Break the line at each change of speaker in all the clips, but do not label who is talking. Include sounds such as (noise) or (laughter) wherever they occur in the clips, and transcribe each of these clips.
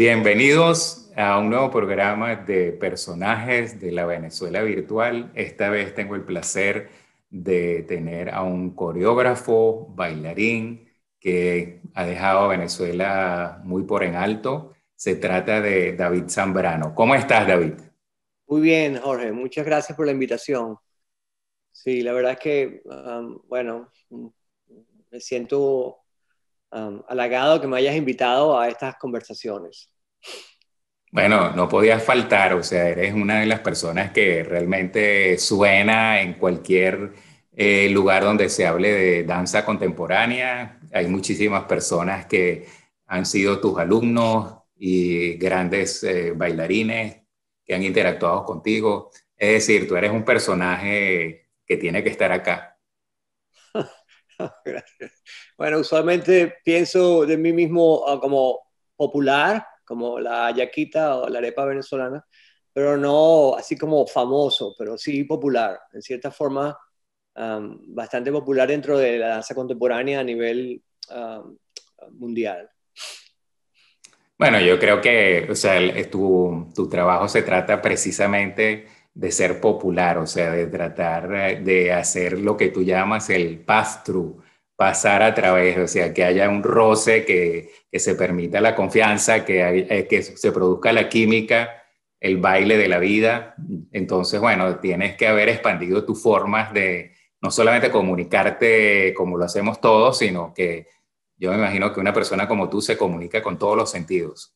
Bienvenidos a un nuevo programa de personajes de la Venezuela virtual. Esta vez tengo el placer de tener a un coreógrafo, bailarín, que ha dejado a Venezuela muy por en alto. Se trata de David Zambrano. ¿Cómo estás, David?
Muy bien, Jorge. Muchas gracias por la invitación. Sí, la verdad es que, um, bueno, me siento Um, halagado que me hayas invitado a estas conversaciones.
Bueno, no podía faltar, o sea, eres una de las personas que realmente suena en cualquier eh, lugar donde se hable de danza contemporánea. Hay muchísimas personas que han sido tus alumnos y grandes eh, bailarines que han interactuado contigo. Es decir, tú eres un personaje que tiene que estar acá.
(laughs) Bueno, usualmente pienso de mí mismo ah, como popular, como la yaquita o la arepa venezolana, pero no así como famoso, pero sí popular, en cierta forma bastante popular dentro de la danza contemporánea a nivel mundial.
Bueno, yo creo que o sea, tu, tu trabajo se trata precisamente de ser popular, o sea, de tratar eh, de hacer lo que tú llamas el pass pasar a través, o sea, que haya un roce, que, se permita la confianza, que, eh, que se produzca la química, el baile de la vida. Entonces, bueno, tienes que haber expandido tus formas de no solamente comunicarte como lo hacemos todos, sino que yo me imagino que una persona como tú se comunica con todos los sentidos.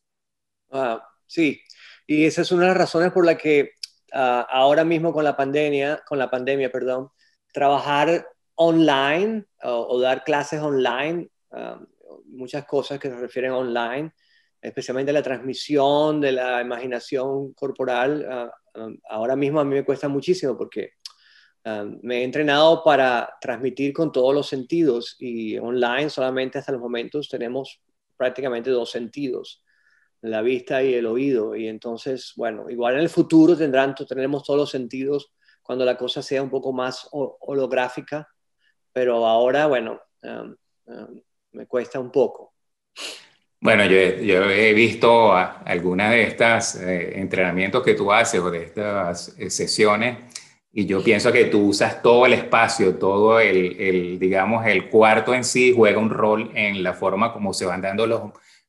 Ah, sí, y esa es una de las razones por la que Ah, ahora mismo con la pandemia, con la pandemia, perdón, trabajar online o, dar clases online, ah, muchas cosas que se refieren online, especialmente la transmisión de la imaginación corporal, ah, ahora mismo a mí me cuesta muchísimo porque me he entrenado para transmitir con todos los sentidos y online solamente hasta los momentos tenemos prácticamente dos sentidos la vista y el oído. Y entonces, bueno, igual en el futuro tendrán, tendremos todos los sentidos cuando la cosa sea un poco más holográfica, pero ahora, bueno, um, um, me cuesta un poco.
Bueno, yo, he visto algunas de estas eh, entrenamientos que tú haces o de estas eh, sesiones y yo pienso que tú usas todo el espacio, todo el, digamos, el cuarto en sí juega un rol en la forma como se van dando los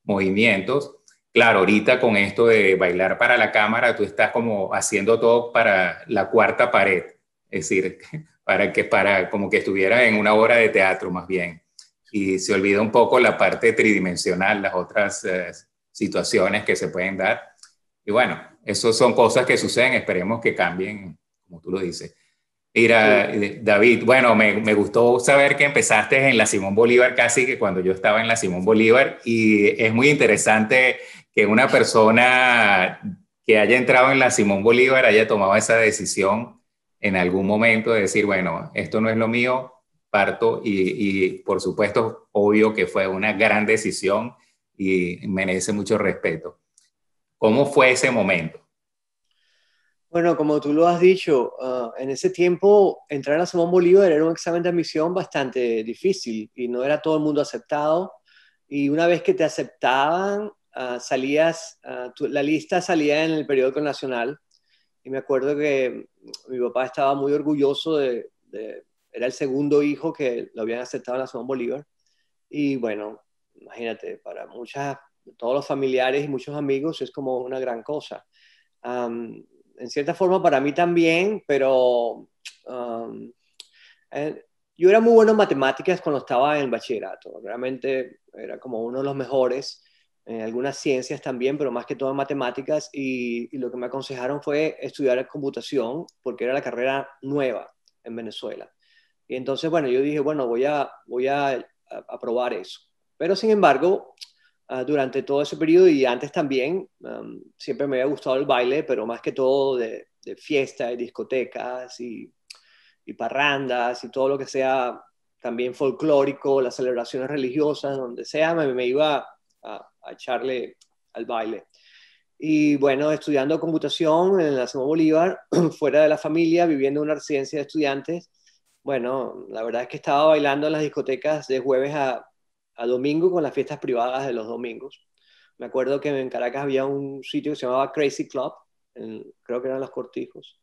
movimientos Claro, ahorita con esto de bailar para la cámara, tú estás como haciendo todo para la cuarta pared, es decir, (laughs) para que para como que estuviera en una obra de teatro más bien. Y se olvida un poco la parte tridimensional, las otras eh, situaciones que se pueden dar. Y bueno, eso son cosas que suceden, esperemos que cambien, como tú lo dices. Mira, eh, David, bueno, me, gustó saber que empezaste en la Simón Bolívar casi que cuando yo estaba en la Simón Bolívar y es muy interesante que una persona que haya entrado en la Simón Bolívar haya tomado esa decisión en algún momento de decir, bueno, esto no es lo mío, parto y, por supuesto, obvio que fue una gran decisión y merece mucho respeto. ¿Cómo fue ese momento?
Bueno, como tú lo has dicho, ah, en ese tiempo entrar a la Simón Bolívar era un examen de admisión bastante difícil y no era todo el mundo aceptado. Y una vez que te aceptaban, Ah, salías, ah, la lista salía en el periódico nacional y me acuerdo que mi papá estaba muy orgulloso de, era el segundo hijo que lo habían aceptado en la zona Bolívar y bueno, imagínate, para muchas, todos los familiares y muchos amigos es como una gran cosa. en cierta forma para mí también, pero eh, yo era muy bueno en matemáticas cuando estaba en el bachillerato, realmente era como uno de los mejores eh, algunas ciencias también, pero más que todo en matemáticas, y, lo que me aconsejaron fue estudiar computación, porque era la carrera nueva en Venezuela. Y entonces, bueno, yo dije, bueno, voy a, voy a, probar eso. Pero sin embargo, ah, durante todo ese periodo y antes también, siempre me había gustado el baile, pero más que todo de, de fiesta, de discotecas y, parrandas y todo lo que sea también folclórico, las celebraciones religiosas, donde sea, me, me iba a, a echarle al baile. Y bueno, estudiando computación en la Simón Bolívar, (clears throat) fuera de la familia, viviendo en una residencia de estudiantes. Bueno, la verdad es que estaba bailando en las discotecas de jueves a, domingo con las fiestas privadas de los domingos. Me acuerdo que en Caracas había un sitio que se llamaba Crazy Club, creo que eran Los Cortijos.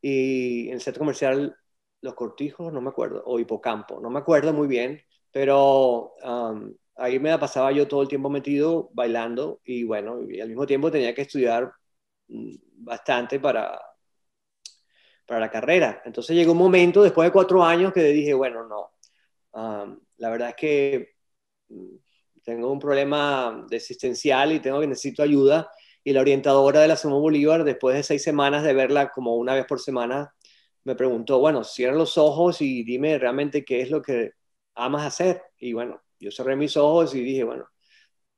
Y en el centro comercial Los Cortijos, no me acuerdo, o Hipocampo, no me acuerdo muy bien, pero um, ahí me la pasaba yo todo el tiempo metido bailando y bueno, y al mismo tiempo tenía que estudiar mm, bastante para, para la carrera. Entonces llegó un momento, después de cuatro años, que dije, bueno, no, la verdad es que mm, tengo un problema de existencial y tengo que necesito ayuda. Y la orientadora de la Sumo Bolívar, después de seis semanas de verla como una vez por semana, me preguntó, bueno, cierra los ojos y dime realmente qué es lo que amas hacer. Y bueno, yo cerré mis ojos y dije, bueno,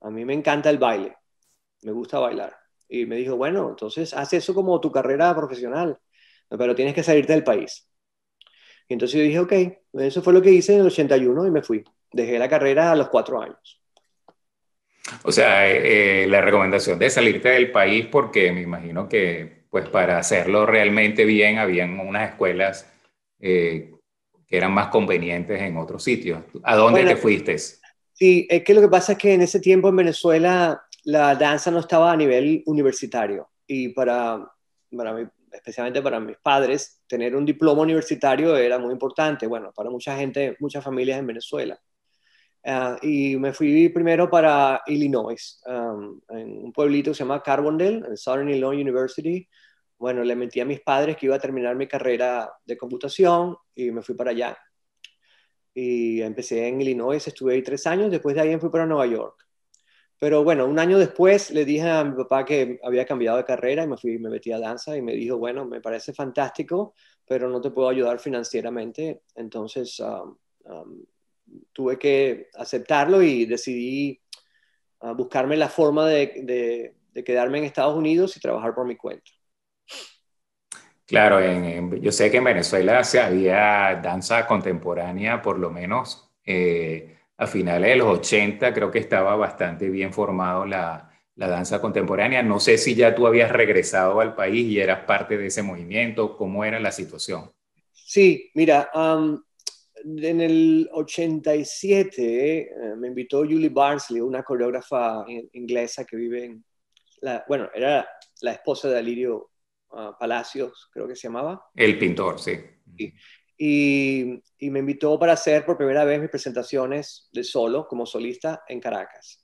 a mí me encanta el baile, me gusta bailar. Y me dijo, bueno, entonces haz eso como tu carrera profesional, pero tienes que salirte del país. Y entonces yo dije, ok, eso fue lo que hice en el 81 y me fui. Dejé la carrera a los cuatro años.
O sea, eh, la recomendación de salirte del país, porque me imagino que pues para hacerlo realmente bien habían unas escuelas eh, que eran más convenientes en otros sitios. ¿A dónde te fuiste?
Sí, es que lo que pasa es que en ese tiempo en Venezuela la danza no estaba a nivel universitario y para, para mí, especialmente para mis padres, tener un diploma universitario era muy importante, bueno, para mucha gente, muchas familias en Venezuela. Ah, y me fui primero para Illinois, um, en un pueblito que se llama Carbondale, en Southern Illinois University, bueno, le mentí a mis padres que iba a terminar mi carrera de computación y me fui para allá. Y empecé en Illinois, estuve ahí tres años, después de ahí me fui para Nueva York. Pero bueno, un año después le dije a mi papá que había cambiado de carrera y me, me metí a danza y me dijo, bueno, me parece fantástico, pero no te puedo ayudar financieramente. Entonces um, um, tuve que aceptarlo y decidí uh, buscarme la forma de quedarme en Estados Unidos y trabajar por mi cuenta.
Claro, yo sé que en Venezuela se había danza contemporánea, por lo menos eh, a finales de los 80, creo que estaba bastante bien formado la, danza contemporánea. No sé si ya tú habías regresado al país y eras parte de ese movimiento, cómo era la situación.
Sí, mira, en el 87 eh, me invitó Julie Barnsley, una coreógrafa inglesa que vive en, la, bueno, era la esposa de Alirio Ah, Palacios, creo que se llamaba.
El pintor, sí.
Y, me invitó para hacer por primera vez mis presentaciones de solo, como solista, en Caracas.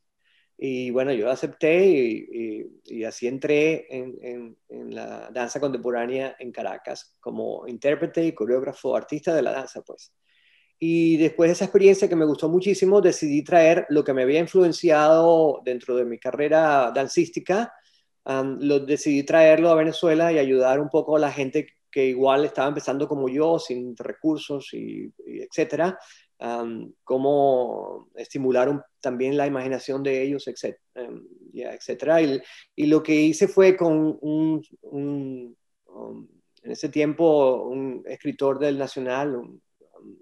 Y bueno, yo acepté y, así entré en, la danza contemporánea en Caracas, como intérprete y coreógrafo, artista de la danza, pues. Y después de esa experiencia que me gustó muchísimo, decidí traer lo que me había influenciado dentro de mi carrera dancística decidí traerlo a Venezuela y ayudar un poco a la gente que igual estaba empezando como yo, sin recursos y, etcétera, cómo estimular también la imaginación de ellos, em, etcétera. Y, lo que hice fue con un um, en ese tiempo, un escritor del Nacional, un um,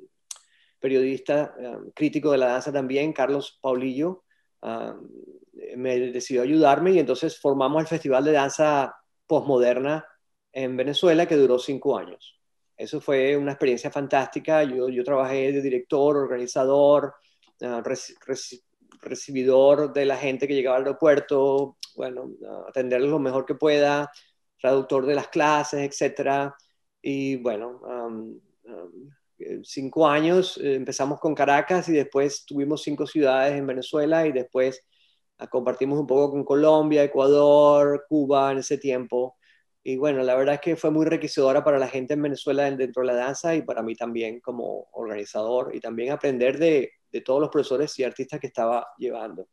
periodista em, crítico de la danza también, Carlos Paulillo, Ah, me decidió ayudarme y entonces formamos el Festival de Danza Postmoderna en Venezuela que duró cinco años. Eso fue una experiencia fantástica. Yo, yo trabajé de director, organizador, ah, recibidor de la gente que llegaba al aeropuerto, bueno, ah, lo mejor que pueda, traductor de las clases, etcétera, Y bueno, eh, cinco años, eh, empezamos con Caracas y después tuvimos cinco ciudades en Venezuela y después ah, compartimos un poco con Colombia, Ecuador, Cuba en ese tiempo. Y bueno, la verdad es que fue muy enriquecedora para la gente en Venezuela dentro de la danza y para mí también como organizador y también aprender de, de todos los profesores y artistas que estaba llevando.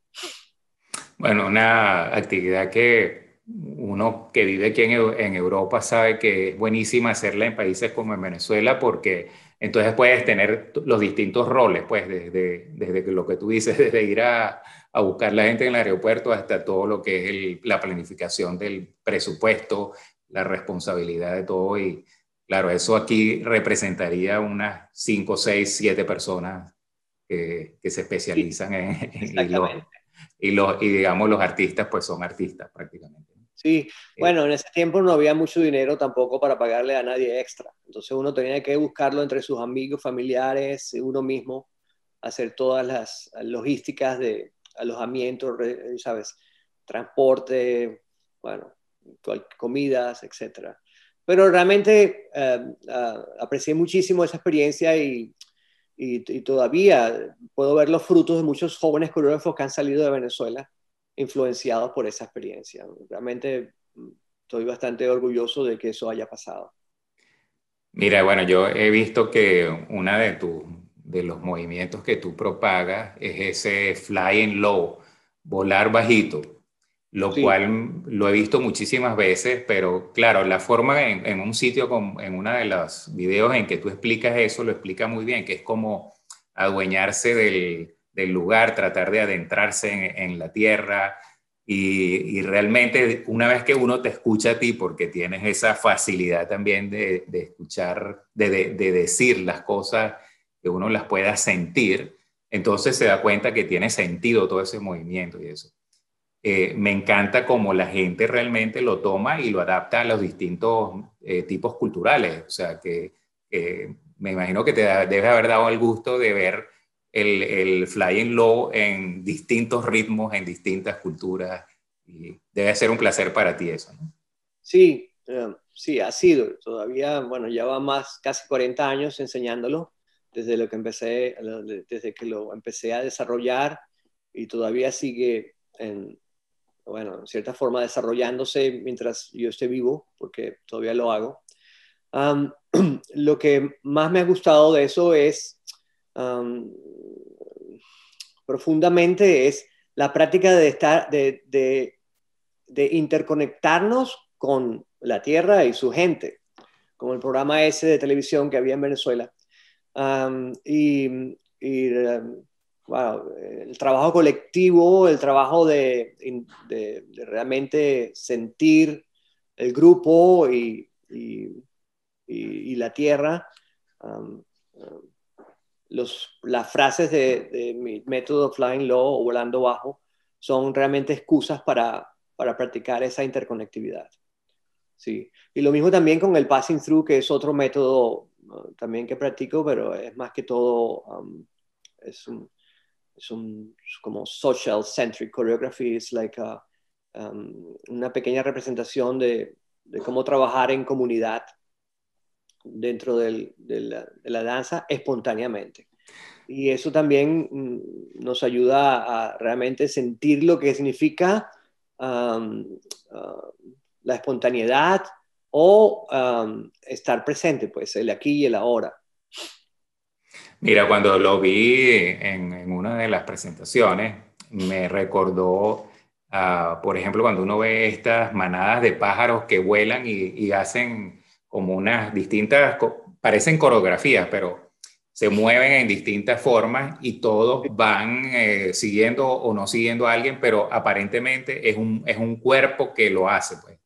Bueno, una actividad que uno que vive aquí en, Europa sabe que es buenísima hacerla en países como en Venezuela porque entonces puedes tener los distintos roles, pues desde, desde lo que tú dices, (laughs) desde ir a, buscar la gente en el aeropuerto hasta todo lo que es la planificación del presupuesto, la responsabilidad de todo y claro, eso aquí representaría unas 5, 6, 7 personas que, se especializan en, y, los, y digamos los artistas pues son artistas prácticamente.
Sí, bueno, en ese tiempo no había mucho dinero tampoco para pagarle a nadie extra. Entonces uno tenía que buscarlo entre sus amigos, familiares, uno mismo, hacer todas las logísticas de alojamiento, ¿sabes? Transporte, bueno, comidas, etc. Pero realmente eh, aprecié muchísimo esa experiencia y, y todavía puedo ver los frutos de muchos jóvenes coreógrafos que han salido de Venezuela influenciados por esa experiencia. Realmente mm, estoy bastante orgulloso de que eso haya pasado.
Mira, bueno, yo he visto que una de tus de los movimientos que tú propagas es ese fly low, volar bajito, lo cual lo he visto muchísimas veces, pero claro, la forma en, un sitio, en una de los videos en que tú explicas eso, lo explica muy bien, que es como adueñarse del, del lugar, tratar de adentrarse en, la tierra. Y, realmente una vez que uno te escucha a ti, porque tienes esa facilidad también de, escuchar, de, decir las cosas, que uno las pueda sentir, entonces se da cuenta que tiene sentido todo ese movimiento y eso. Eh, me encanta como la gente realmente lo toma y lo adapta a los distintos eh, tipos culturales. O sea, que me imagino que te debes haber dado el gusto de ver el, el flying low en distintos ritmos, en distintas culturas. debe ser un placer para ti eso,
Sí, eh, sí, ha sido. Todavía, bueno, ya va más, casi 40 años enseñándolo, desde, lo que empecé, desde que lo empecé a desarrollar y todavía sigue en, bueno, en cierta forma desarrollándose mientras yo esté vivo, porque todavía lo hago. (clears throat) lo que más me ha gustado de eso es profundamente es la práctica de, estar, de, interconectarnos con la tierra y su gente, como el programa ese de televisión que había en Venezuela. y, el trabajo colectivo, el trabajo de, realmente sentir el grupo y, y, la tierra las frases de, mi método Flying Low o Volando Bajo son realmente excusas para, para practicar esa interconectividad. Sí. Y lo mismo también con el passing through, que es otro método también que practico, pero es más que todo, um, es, un, como social centric choreography, es like uh, um, una pequeña representación de, de, cómo trabajar en comunidad dentro de, la, danza espontáneamente. Y eso también mm, nos ayuda a realmente sentir lo que significa ah, la espontaneidad o estar presente, pues el aquí y el ahora.
Mira, cuando lo vi en, una de las presentaciones, me recordó ah, por ejemplo, cuando uno ve estas manadas de pájaros que vuelan y, y hacen como unas distintas, parecen coreografías, pero se mueven en distintas formas y todos van eh, siguiendo o no siguiendo a alguien, pero aparentemente es un, es un cuerpo que lo hace. Pues.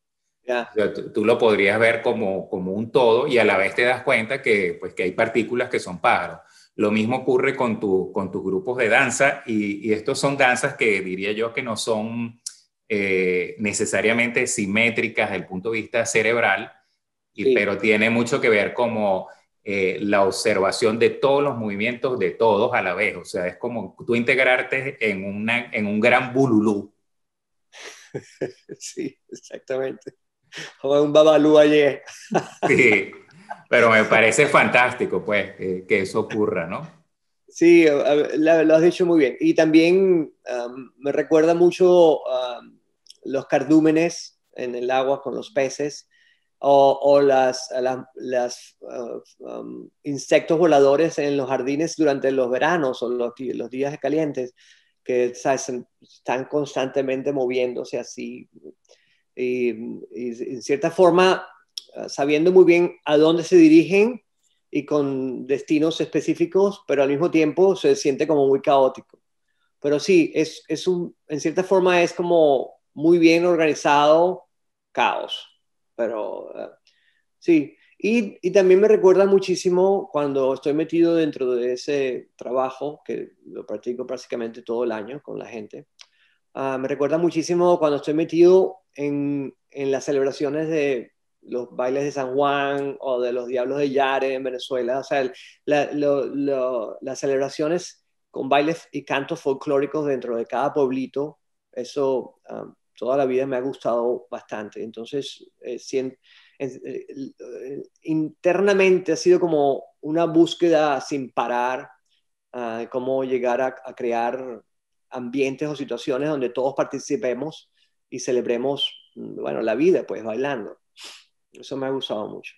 tú, lo podrías ver como, un todo y a la vez te das cuenta que, pues, hay partículas que son pájaros. Lo mismo ocurre con, con tus grupos de danza y, estos son danzas que diría yo que no son eh, necesariamente simétricas desde el punto de vista cerebral, y, pero tiene mucho que ver como eh, la observación de todos los movimientos de todos a la vez. O sea, es como tú integrarte en, en un gran bululú.
(laughs) Sí, exactamente. como un babalú ayer.
(laughs) Sí, pero me parece fantástico, pues, eh, que eso ocurra, ¿no?
Sí, lo has dicho muy bien. Y también me recuerda mucho los cardúmenes en el agua con los peces o, las, las, uh, um, insectos voladores en los jardines durante los veranos o los, los días calientes, que están constantemente moviéndose así. Y, en cierta forma, uh, sabiendo muy bien a dónde se dirigen y con destinos específicos, pero al mismo tiempo se siente como muy caótico. Pero sí, es, en cierta forma es como muy bien organizado caos pero eh, sí. Y, también me recuerda muchísimo cuando estoy metido dentro de ese trabajo, que lo practico prácticamente todo el año con la gente, ah, me recuerda muchísimo cuando estoy metido en, en, las celebraciones de los bailes de San Juan o de los Diablos de Yare en Venezuela, o sea, las celebraciones con bailes y cantos folclóricos dentro de cada pueblito, eso ah, toda la vida me ha gustado bastante. Entonces, eh, eh, eh, internamente ha sido como una búsqueda sin parar, de ah, cómo llegar a, crear ambientes o situaciones donde todos participemos y celebremos, mm, bueno, la vida, pues bailando. Eso me ha gustado mucho.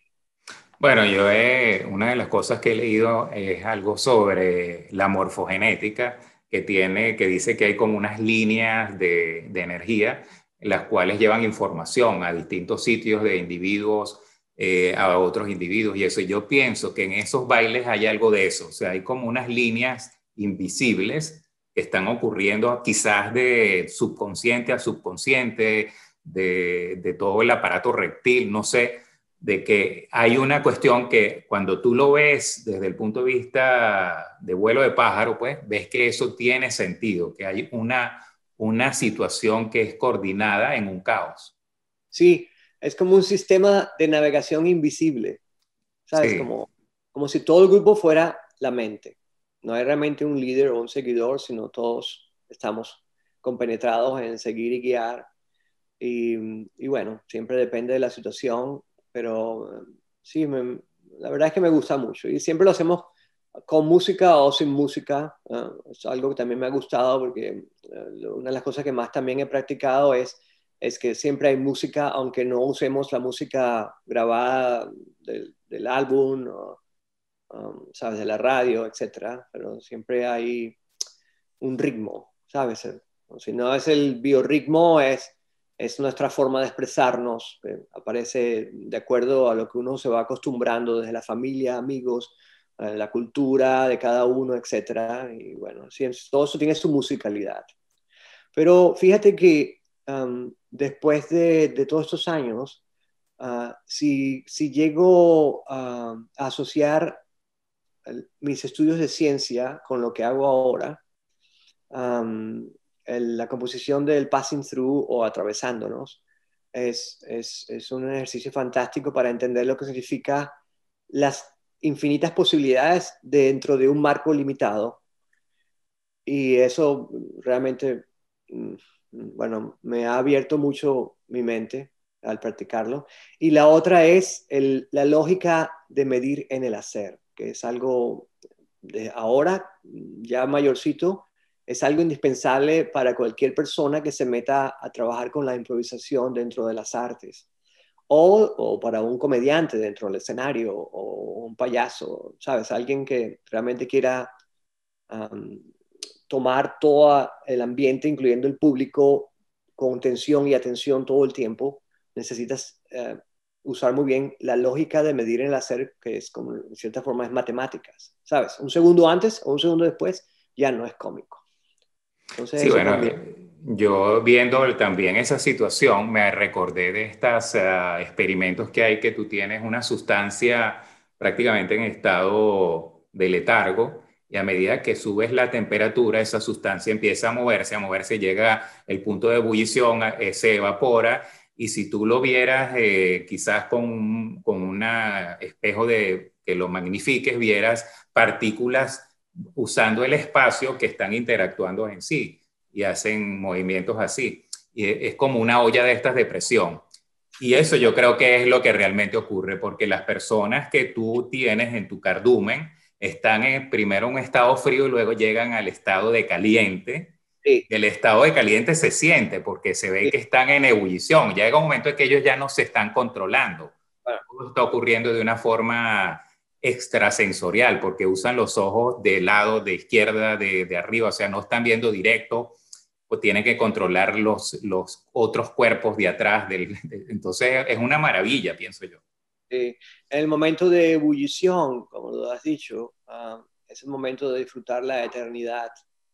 Bueno, yo he, una de las cosas que he leído es algo sobre la morfogenética que tiene, que dice que hay como unas líneas de, energía, las cuales llevan información a distintos sitios de individuos, eh, a otros individuos y eso. yo pienso que en esos bailes hay algo de eso, o sea, hay como unas líneas invisibles que están ocurriendo quizás de subconsciente a subconsciente, de, de todo el aparato reptil, no sé, de que hay una cuestión que cuando tú lo ves desde el punto de vista de vuelo de pájaro, pues ves que eso tiene sentido, que hay una, una situación que es coordinada en un caos.
Sí, es como un sistema de navegación invisible, ¿sabes? Como, como si todo el grupo fuera la mente. No hay realmente un líder o un seguidor, sino todos estamos compenetrados en seguir y guiar. Y, y bueno, siempre depende de la situación pero eh, sí, la verdad es que me gusta mucho y siempre lo hacemos con música o sin música. es algo que también me ha gustado porque eh, una de las cosas que más también he practicado es, es que siempre hay música, aunque no usemos la música grabada del, álbum, um, ¿sabes? De la radio, etc., pero siempre hay un ritmo, ¿sabes? Eh, si no es el biorritmo, es es nuestra forma de expresarnos, eh, aparece de acuerdo a lo que uno se va acostumbrando desde la familia, amigos, eh, la cultura de cada uno, etc. Y bueno, todo eso tiene su musicalidad. Pero fíjate que después de, todos estos años, ah, si, llego a asociar eh, mis estudios de ciencia con lo que hago ahora, la composición del passing through o atravesándonos es, un ejercicio fantástico para entender lo que significa las infinitas posibilidades dentro de un marco limitado. Y eso realmente, mm, bueno, me ha abierto mucho mi mente al practicarlo. Y la otra es la lógica de medir en el hacer, que es algo de ahora, ya mayorcito, es algo indispensable para cualquier persona que se meta a trabajar con la improvisación dentro de las artes. O, para un comediante dentro del escenario, o un payaso, ¿sabes? Alguien que realmente quiera tomar todo el ambiente, incluyendo el público, con tensión y atención todo el tiempo, necesitas eh, usar muy bien la lógica de medir en el hacer, que es como, en cierta forma es matemáticas, ¿sabes? Un segundo antes o un segundo después ya no es cómico sí, bueno,
yo viendo también esa situación, me recordé de estos ah, experimentos que hay que tú tienes una sustancia prácticamente en estado de letargo y a medida que subes la temperatura, esa sustancia empieza a moverse, a moverse, llega el punto de ebullición, ah, eh, se evapora y si tú lo vieras eh, quizás con un con espejo de que lo magnifiques, vieras partículas usando el espacio que están interactuando en sí y hacen movimientos así. Y e, es como una olla de estas de presión. Y eso yo creo que es lo que realmente ocurre, porque las personas que tú tienes en tu cardumen están en primero un estado frío y luego llegan al estado de caliente. El estado de caliente se siente porque se ve que están en ebullición. Llega un momento en que ellos ya no se están controlando. Todo está ocurriendo de una forma extrasensorial, porque usan los ojos de lado, de izquierda, de, arriba, o sea, no están viendo directo, o pues tienen que controlar los, otros cuerpos de atrás. Del, entonces, es una maravilla, pienso yo.
En el momento de ebullición, como lo has dicho, ah, es el momento de disfrutar la eternidad,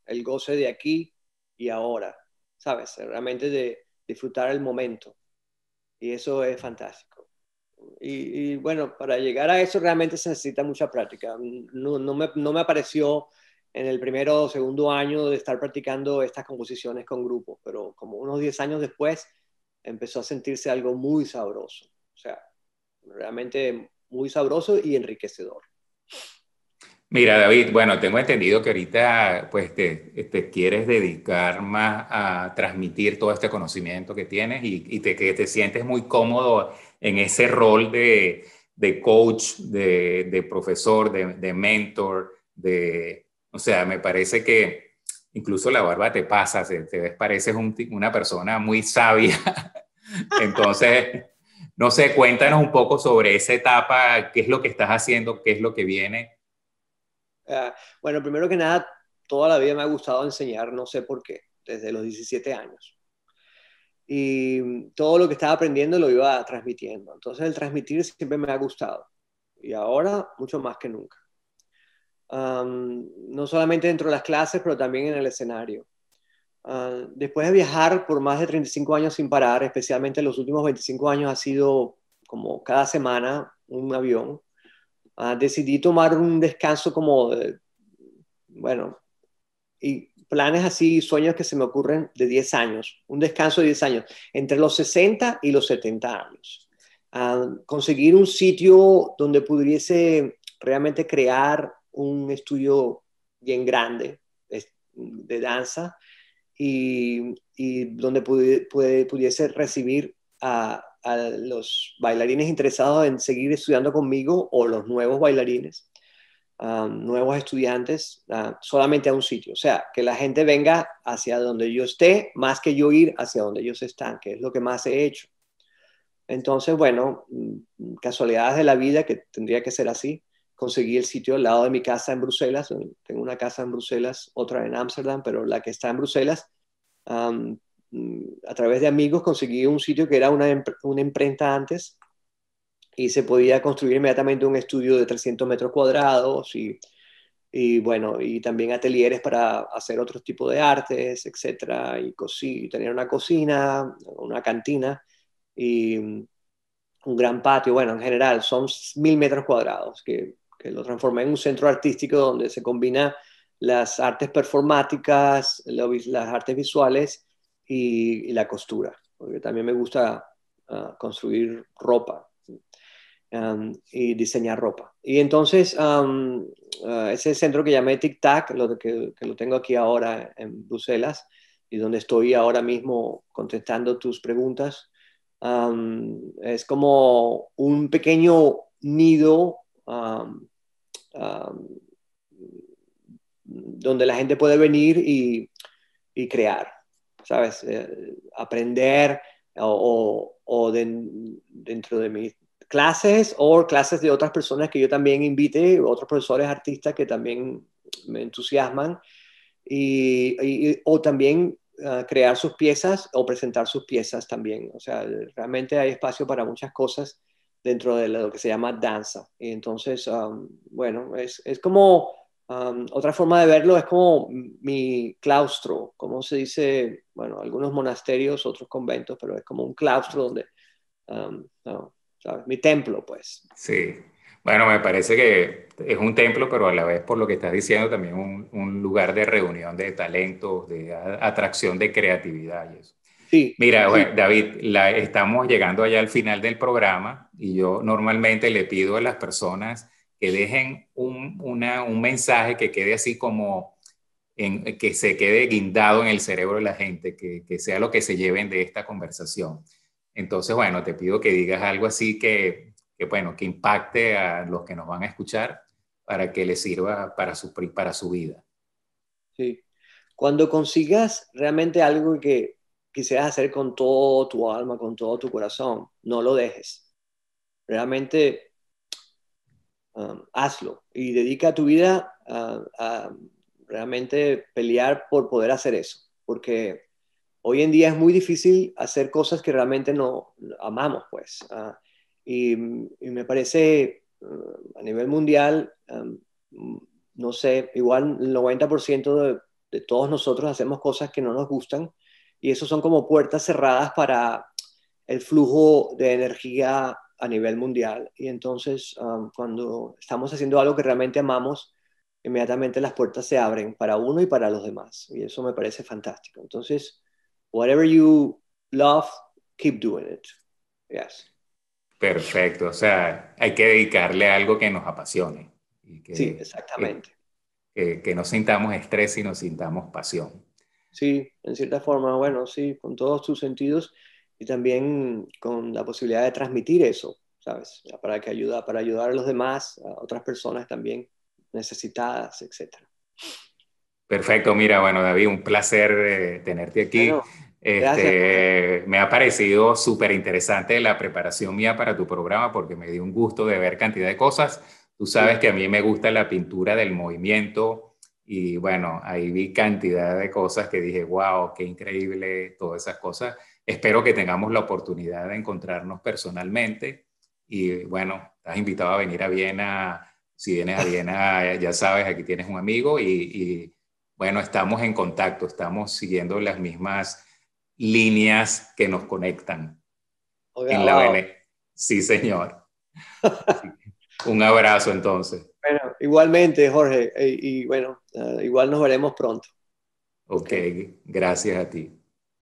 el goce de aquí y ahora, ¿sabes? Realmente de disfrutar el momento. Y eso es fantástico. Y, bueno, para llegar a eso realmente se necesita mucha práctica. No, me, no, apareció en el primero o segundo año de estar practicando estas composiciones con grupos, pero como unos 10 años después empezó a sentirse algo muy sabroso. O sea, realmente muy sabroso y enriquecedor.
Mira, David, bueno, tengo entendido que ahorita pues te, quieres dedicar más a transmitir todo este conocimiento que tienes y, que te sientes muy cómodo en ese rol de, coach, de, profesor, de, mentor, de, o sea, me parece que incluso la barba te pasa, te, te ves, pareces una persona muy sabia. (laughs) Entonces, no sé, cuéntanos un poco sobre esa etapa, qué es lo que estás haciendo, qué es lo que viene.
Ah, bueno, primero que nada, toda la vida me ha gustado enseñar, no sé por qué, desde los 17 años y todo lo que estaba aprendiendo lo iba transmitiendo. Entonces el transmitir siempre me ha gustado y ahora mucho más que nunca. no solamente dentro de las clases, pero también en el escenario. Ah, después de viajar por más de 35 años sin parar, especialmente los últimos 25 años ha sido como cada semana un avión, ah, decidí tomar un descanso como, bueno, y planes así, sueños que se me ocurren de 10 años, un descanso de 10 años, entre los 60 y los 70 años. conseguir un sitio donde pudiese realmente crear un estudio bien grande de danza y, donde pudiese recibir a, los bailarines interesados en seguir estudiando conmigo o los nuevos bailarines Ah, nuevos estudiantes ah, solamente a un sitio. O sea, que la gente venga hacia donde yo esté más que yo ir hacia donde ellos están, que es lo que más he hecho. Entonces, bueno, mm, casualidades de la vida que tendría que ser así. Conseguí el sitio al lado de mi casa en Bruselas. Tengo una casa en Bruselas, otra en Ámsterdam, pero la que está en Bruselas. Mm, a través de amigos conseguí un sitio que era una, una imprenta antes y se podía construir inmediatamente un estudio de 300 metros cuadrados y, y bueno, y también atelieres para hacer otro tipo de artes, etcétera, y, tener una cocina, una cantina y un gran patio, bueno, en general son mil metros cuadrados que, lo transformé en un centro artístico donde se combina las artes performáticas, las artes visuales y, la costura, porque también me gusta ah, construir ropa, y diseñar ropa. Y entonces ah, ese centro que llamé Tic Tac, lo que, lo tengo aquí ahora en Bruselas y donde estoy ahora mismo contestando tus preguntas, es como un pequeño nido donde la gente puede venir y, crear, ¿sabes? Eh, aprender o o dentro de mis clases o clases de otras personas que yo también invite, otros profesores artistas que también me entusiasman, y, o también ah, crear sus piezas o presentar sus piezas también. O sea, realmente hay espacio para muchas cosas dentro de lo que se llama danza. Y entonces, ah, bueno, es, es como otra forma de verlo es como mi claustro, como se dice, bueno, algunos monasterios, otros conventos, pero es como un claustro donde, Mi templo, pues.
Sí, bueno, me parece que es un templo, pero a la vez, por lo que estás diciendo, también un, lugar de reunión de talentos, de atracción de creatividad y eso. Sí, Mira, David, la, estamos llegando allá al final del programa y yo normalmente le pido a las personas que dejen un, mensaje que quede así como, en, que se quede guindado en el cerebro de la gente, que, sea lo que se lleven de esta conversación. Entonces, bueno, te pido que digas algo así que, que bueno, que impacte a los que nos van a escuchar para que les sirva para su, para su
vida. Sí. Cuando consigas realmente algo que quisieras hacer con todo tu alma, con todo tu corazón, no lo dejes. Realmente Um, hazlo y dedica tu vida a, realmente pelear por poder hacer eso, porque hoy en día es muy difícil hacer cosas que realmente no amamos, pues. Ah, y, me parece um, a nivel mundial, um, no sé, igual el 90% de, de todos nosotros hacemos cosas que no nos gustan y eso son como puertas cerradas para el flujo de energía a nivel mundial. Y entonces, um, cuando estamos haciendo algo que realmente amamos, inmediatamente las puertas se abren para uno y para los demás. Y eso me parece fantástico. Entonces, whatever you love, keep doing it. Yes.
Perfecto. O sea, hay que dedicarle algo que nos apasione. Y que, sí, exactamente. Que, que, no sintamos estrés, sino sintamos pasión.
Sí, en cierta forma, bueno, sí, con todos tus sentidos y también con la posibilidad de transmitir eso, ¿sabes? Para, que ayuda, para ayudar a los demás, a otras personas también necesitadas, etc.
Perfecto, mira, bueno, David, un placer eh, tenerte aquí. Este, me ha parecido súper interesante la preparación mía para tu programa porque me dio un gusto de ver cantidad de cosas. Tú sabes que a mí me gusta la pintura del movimiento y bueno, ahí vi cantidad de cosas que dije, wow, qué increíble todas esas cosas. Espero que tengamos la oportunidad de encontrarnos personalmente y bueno, estás invitado a venir a Viena. Si vienes a Viena, (laughs) ya sabes, aquí tienes un amigo y, bueno, estamos en contacto, estamos siguiendo las mismas líneas que nos conectan.
en la
Sí, señor. (laughs) un abrazo entonces.
Bueno, igualmente, Jorge, y, bueno, ah, igual nos veremos pronto.
Ok, gracias a ti.